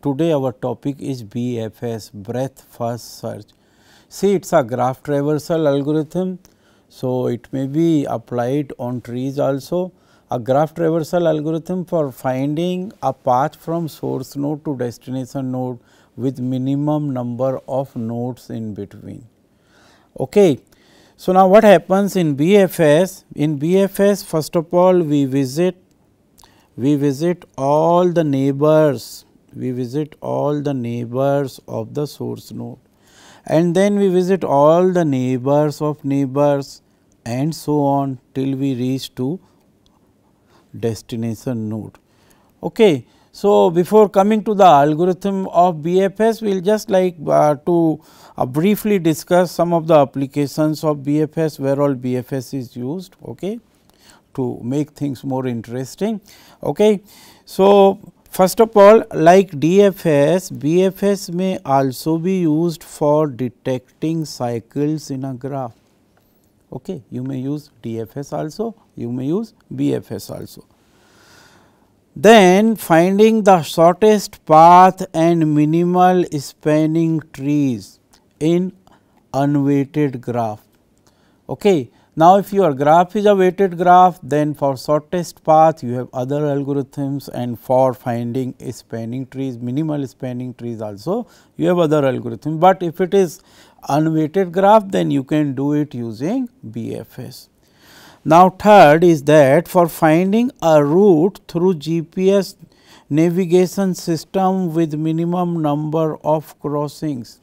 Today our topic is BFS breath first search. See it is a graph traversal algorithm. So, it may be applied on trees also. A graph traversal algorithm for finding a path from source node to destination node with minimum number of nodes in between. Okay. So, now what happens in BFS? In BFS first of all we visit we visit all the neighbors we visit all the neighbors of the source node and then we visit all the neighbors of neighbors and so on till we reach to destination node. Okay. So, before coming to the algorithm of BFS, we will just like uh, to uh, briefly discuss some of the applications of BFS, where all BFS is used okay, to make things more interesting. Okay. So, First of all like DFS, BFS may also be used for detecting cycles in a graph. Okay. You may use DFS also, you may use BFS also. Then finding the shortest path and minimal spanning trees in unweighted graph. Okay. Now, if your graph is a weighted graph, then for shortest path you have other algorithms and for finding spanning trees, minimal spanning trees also you have other algorithms. But if it is unweighted graph, then you can do it using BFS. Now, third is that for finding a route through GPS navigation system with minimum number of crossings.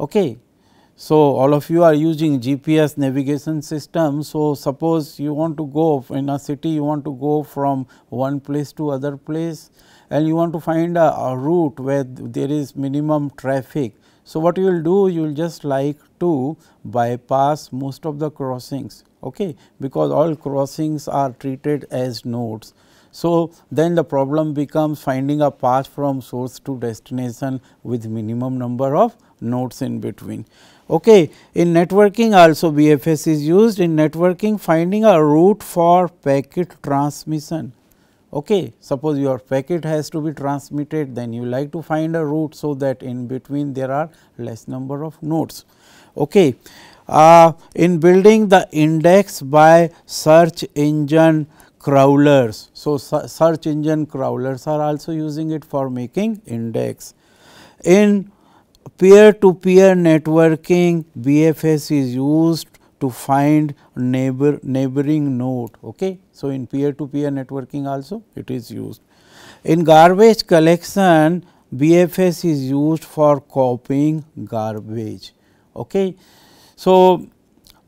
Okay. So, all of you are using GPS navigation system. So, suppose you want to go in a city you want to go from one place to other place and you want to find a, a route where there is minimum traffic. So, what you will do you will just like to bypass most of the crossings okay, because all crossings are treated as nodes. So, then the problem becomes finding a path from source to destination with minimum number of nodes in between. Okay. In networking also BFS is used in networking finding a route for packet transmission. Okay. Suppose your packet has to be transmitted then you like to find a route so that in between there are less number of nodes. Okay. Uh, in building the index by search engine crawlers. So, search engine crawlers are also using it for making index. In peer to peer networking BFS is used to find neighbor neighboring node. Okay? So, in peer to peer networking also it is used. In garbage collection BFS is used for copying garbage. Okay? So,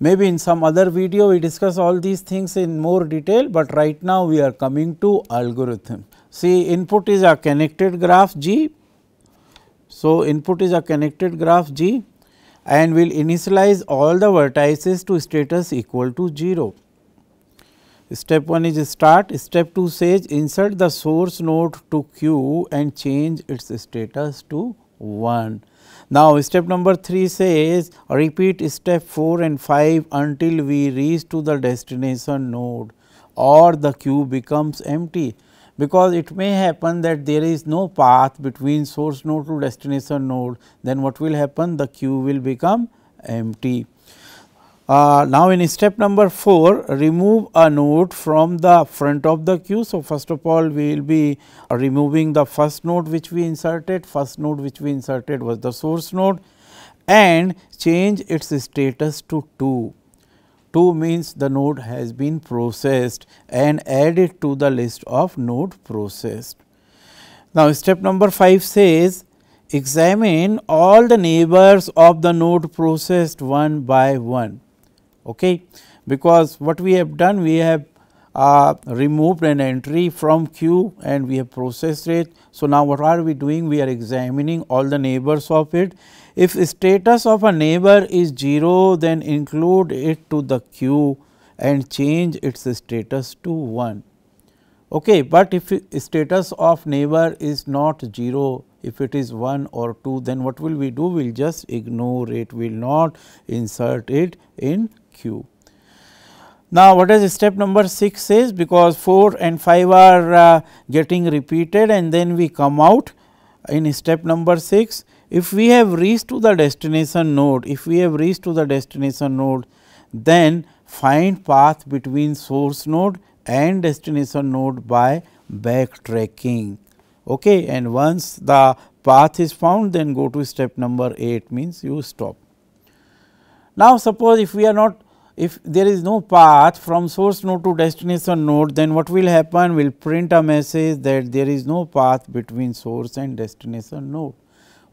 maybe in some other video we discuss all these things in more detail, but right now we are coming to algorithm. See input is a connected graph G so, input is a connected graph G and will initialize all the vertices to status equal to 0. Step 1 is start, step 2 says insert the source node to Q and change its status to 1. Now, step number 3 says repeat step 4 and 5 until we reach to the destination node or the queue becomes empty because it may happen that there is no path between source node to destination node then what will happen the queue will become empty. Uh, now, in step number 4 remove a node from the front of the queue. So, first of all we will be removing the first node which we inserted, first node which we inserted was the source node and change its status to 2 2 means the node has been processed and added to the list of node processed. Now, step number 5 says examine all the neighbors of the node processed one by one okay because what we have done we have uh, removed an entry from queue and we have processed it. So, now what are we doing? We are examining all the neighbors of it if status of a neighbor is 0, then include it to the queue and change its status to 1. Okay, but if status of neighbor is not 0, if it is 1 or 2, then what will we do? We will just ignore it, we will not insert it in queue. Now, what is step number 6 says because 4 and 5 are uh, getting repeated and then we come out in step number 6 if we have reached to the destination node, if we have reached to the destination node, then find path between source node and destination node by backtracking. Okay, and once the path is found, then go to step number 8 means you stop. Now, suppose if we are not if there is no path from source node to destination node then what will happen we will print a message that there is no path between source and destination node.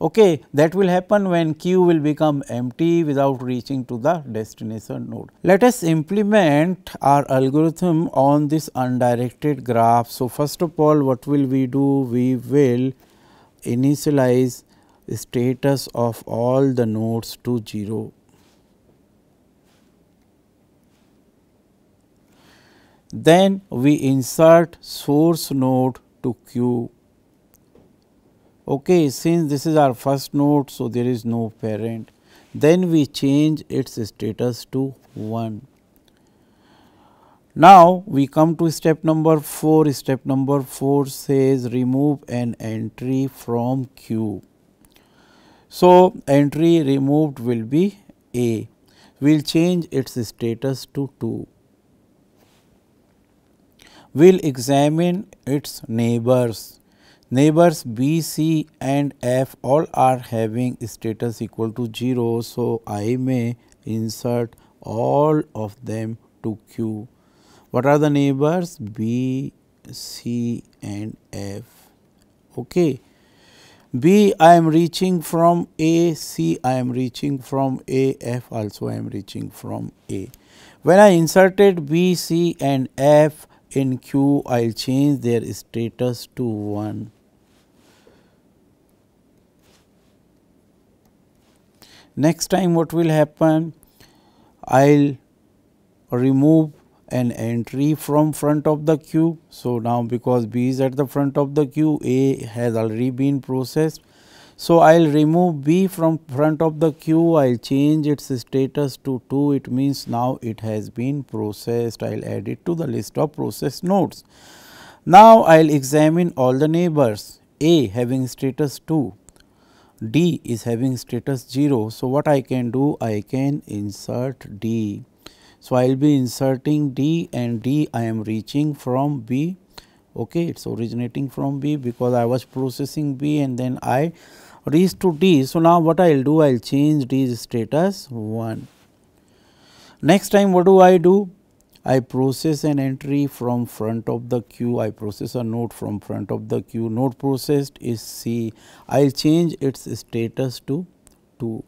Okay, that will happen when queue will become empty without reaching to the destination node. Let us implement our algorithm on this undirected graph. So, first of all what will we do? We will initialize status of all the nodes to 0. Then we insert source node to queue Okay, since this is our first node, so there is no parent. Then we change its status to 1. Now, we come to step number 4. Step number 4 says remove an entry from queue. So, entry removed will be A. We will change its status to 2. We will examine its neighbors neighbors B, C and F all are having status equal to 0. So, I may insert all of them to Q. What are the neighbors? B, C and F. Okay. B I am reaching from A, C I am reaching from A, F also I am reaching from A. When I inserted B, C and F in Q, I will change their status to 1. Next time what will happen? I'll remove an entry from front of the queue. So, now because B is at the front of the queue, A has already been processed. So, I will remove B from front of the queue, I will change its status to 2, it means now it has been processed, I will add it to the list of processed nodes. Now, I will examine all the neighbors, A having status 2, D is having status 0. So, what I can do? I can insert D. So, I will be inserting D and D I am reaching from B. Okay, it is originating from B because I was processing B and then I reached to D. So, now what I will do? I will change D's status 1. Next time what do I do? I process an entry from front of the queue, I process a node from front of the queue, node processed is C, I will change its status to 2,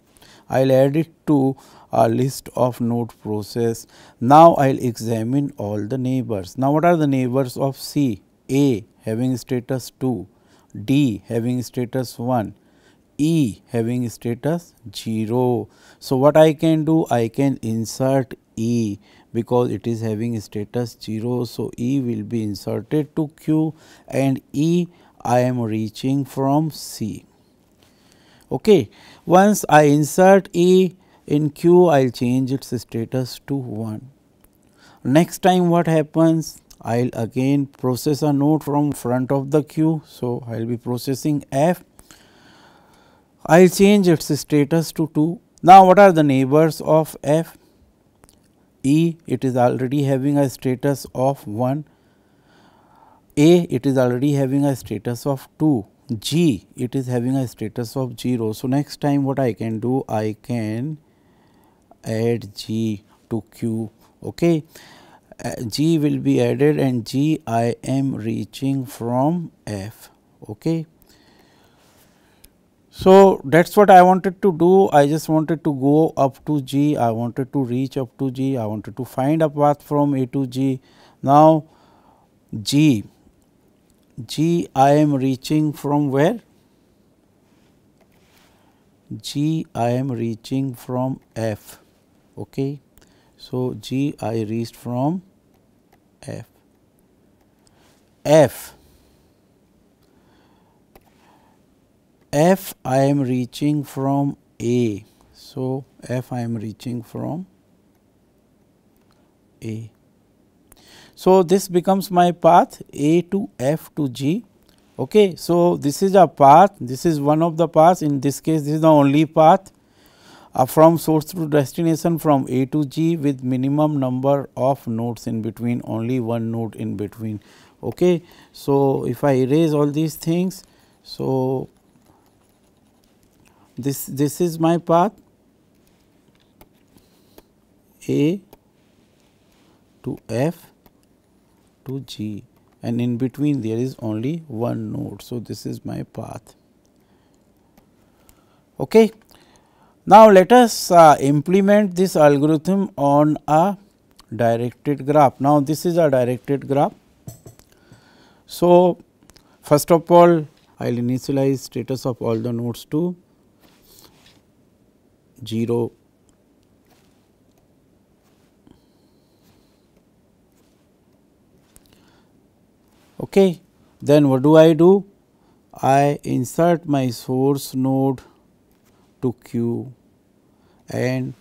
I will add it to a list of node process. Now, I will examine all the neighbors. Now, what are the neighbors of C? A having status 2, D having status 1, E having status 0. So, what I can do? I can insert E because it is having status 0. So, E will be inserted to Q and E I am reaching from C. Okay. Once I insert E in Q, I will change its status to 1. Next time what happens? I will again process a node from front of the queue. So, I will be processing F. I will change its status to 2. Now, what are the neighbors of F? E it is already having a status of 1, A it is already having a status of 2, G it is having a status of 0. So, next time what I can do I can add G to Q okay. Uh, G will be added and G I am reaching from F okay. So, that is what I wanted to do. I just wanted to go up to G, I wanted to reach up to G, I wanted to find a path from A to G. Now, G, G I am reaching from where? G I am reaching from F. Okay. So, G I reached from F. F f I am reaching from A. So, f I am reaching from A. So, this becomes my path A to F to G. Okay. So, this is a path, this is one of the paths, in this case this is the only path uh, from source to destination from A to G with minimum number of nodes in between, only one node in between. Okay. So, if I erase all these things, so this this is my path A to F to G and in between there is only one node. So, this is my path. Okay. Now, let us uh, implement this algorithm on a directed graph. Now, this is a directed graph. So, first of all I will initialize status of all the nodes to 0 okay then what do I do I insert my source node to Q and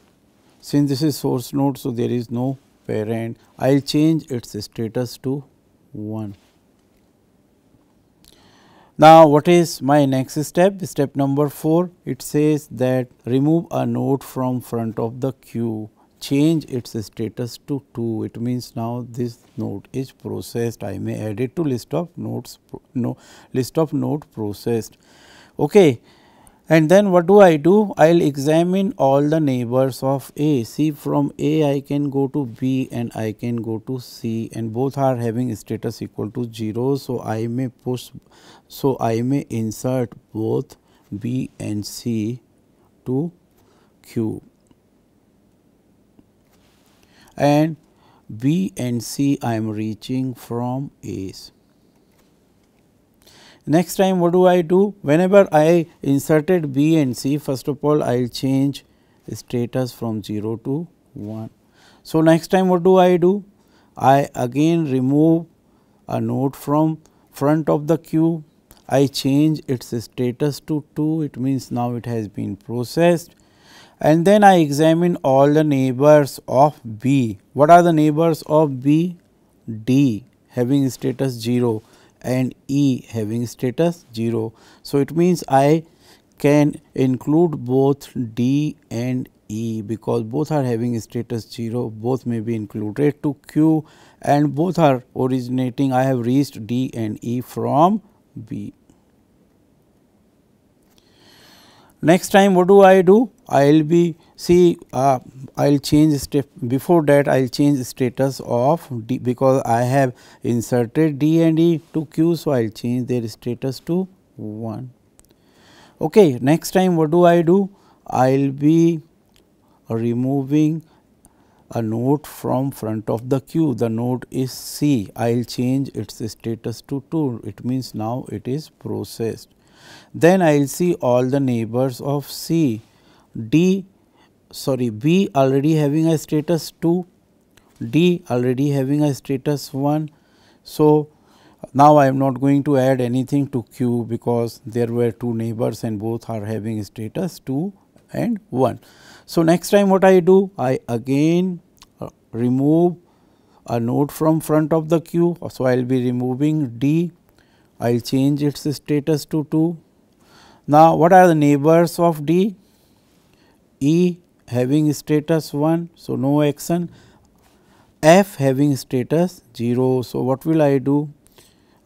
since this is source node so there is no parent I will change its status to 1 now, what is my next step? Step number 4, it says that remove a node from front of the queue, change its status to 2. It means now this node is processed. I may add it to list of nodes, no, list of node processed. Okay and then what do I do? I'll examine all the neighbors of A. See from A I can go to B and I can go to C and both are having status equal to 0. So, I may push, so I may insert both B and C to Q and B and C I am reaching from A's. Next time what do I do? Whenever I inserted B and C first of all I will change status from 0 to 1. So, next time what do I do? I again remove a node from front of the queue. I change its status to 2 it means now it has been processed and then I examine all the neighbors of B. What are the neighbors of B? D having status 0 and E having status 0. So, it means I can include both D and E because both are having status 0, both may be included to Q and both are originating I have reached D and E from B. Next time what do I do? I will be see uh, I will change step before that I will change status of D because I have inserted D and E to Q. So, I will change their status to 1. Okay, next time what do I do? I will be removing a node from front of the queue. The node is C. I will change its status to 2. It means now it is processed then I will see all the neighbors of C. D sorry B already having a status 2, D already having a status 1. So, now I am not going to add anything to Q because there were two neighbors and both are having status 2 and 1. So, next time what I do I again uh, remove a node from front of the queue. So, I will be removing D I will change its status to 2. Now, what are the neighbors of D? E having status 1, so no action. F having status 0, so what will I do?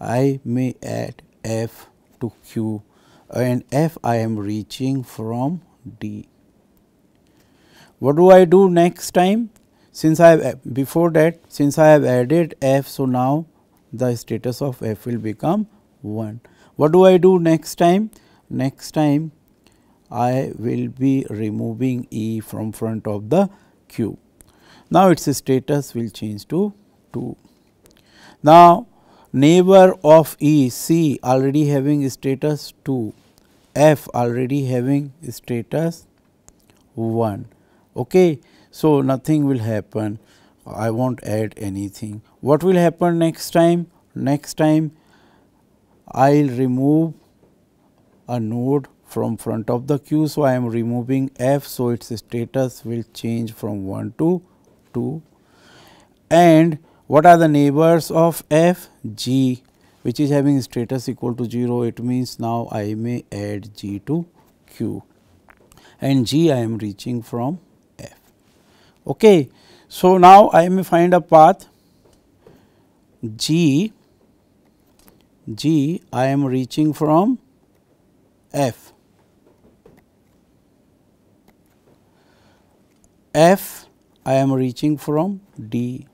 I may add F to Q and F I am reaching from D. What do I do next time? Since I have before that, since I have added F, so now the status of F will become 1. What do I do next time? Next time I will be removing E from front of the cube. Now its status will change to 2. Now neighbor of E, C already having status 2, F already having status 1. Okay. So nothing will happen, I will not add anything. What will happen next time? Next time I will remove a node from front of the queue. So, I am removing f. So, its status will change from 1 to 2 and what are the neighbors of f? g which is having status equal to 0. It means now I may add g to q and g I am reaching from f. Okay. So, now I may find a path g G I am reaching from F. F I am reaching from D.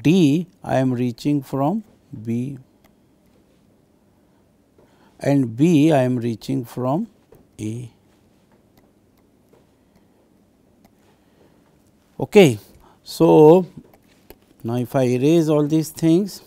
D I am reaching from B and B I am reaching from A. Okay. So, now, if I erase all these things,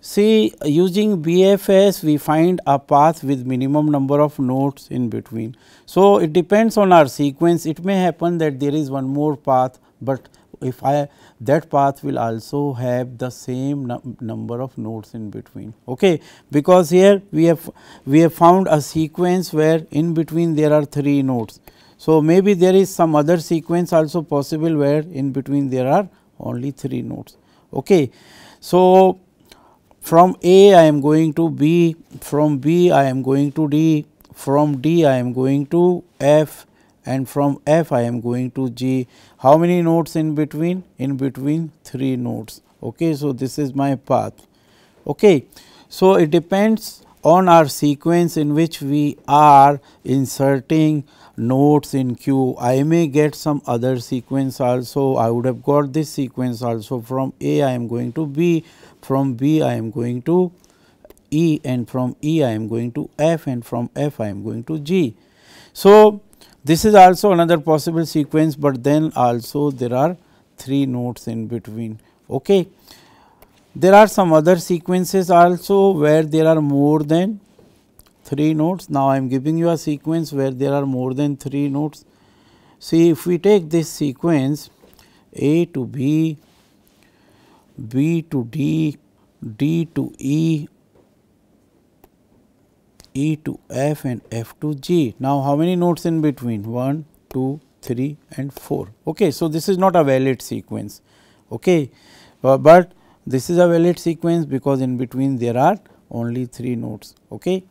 see using BFS we find a path with minimum number of nodes in between. So, it depends on our sequence it may happen that there is one more path, but if I that path will also have the same num number of nodes in between okay because here we have we have found a sequence where in between there are three nodes so, maybe there is some other sequence also possible where in between there are only 3 nodes. Okay. So, from A I am going to B, from B I am going to D, from D I am going to F and from F I am going to G. How many nodes in between? In between 3 nodes. Okay. So, this is my path. Okay. So, it depends on our sequence in which we are inserting nodes in queue, I may get some other sequence also, I would have got this sequence also from A I am going to B, from B I am going to E and from E I am going to F and from F I am going to G. So, this is also another possible sequence, but then also there are three nodes in between. Okay. There are some other sequences also where there are more than 3 nodes. Now, I am giving you a sequence where there are more than 3 nodes. See if we take this sequence A to B, B to D, D to E, E to F and F to G. Now, how many nodes in between 1, 2, 3 and 4. Okay. So, this is not a valid sequence, okay. Uh, but this is a valid sequence because in between there are only 3 nodes. Okay.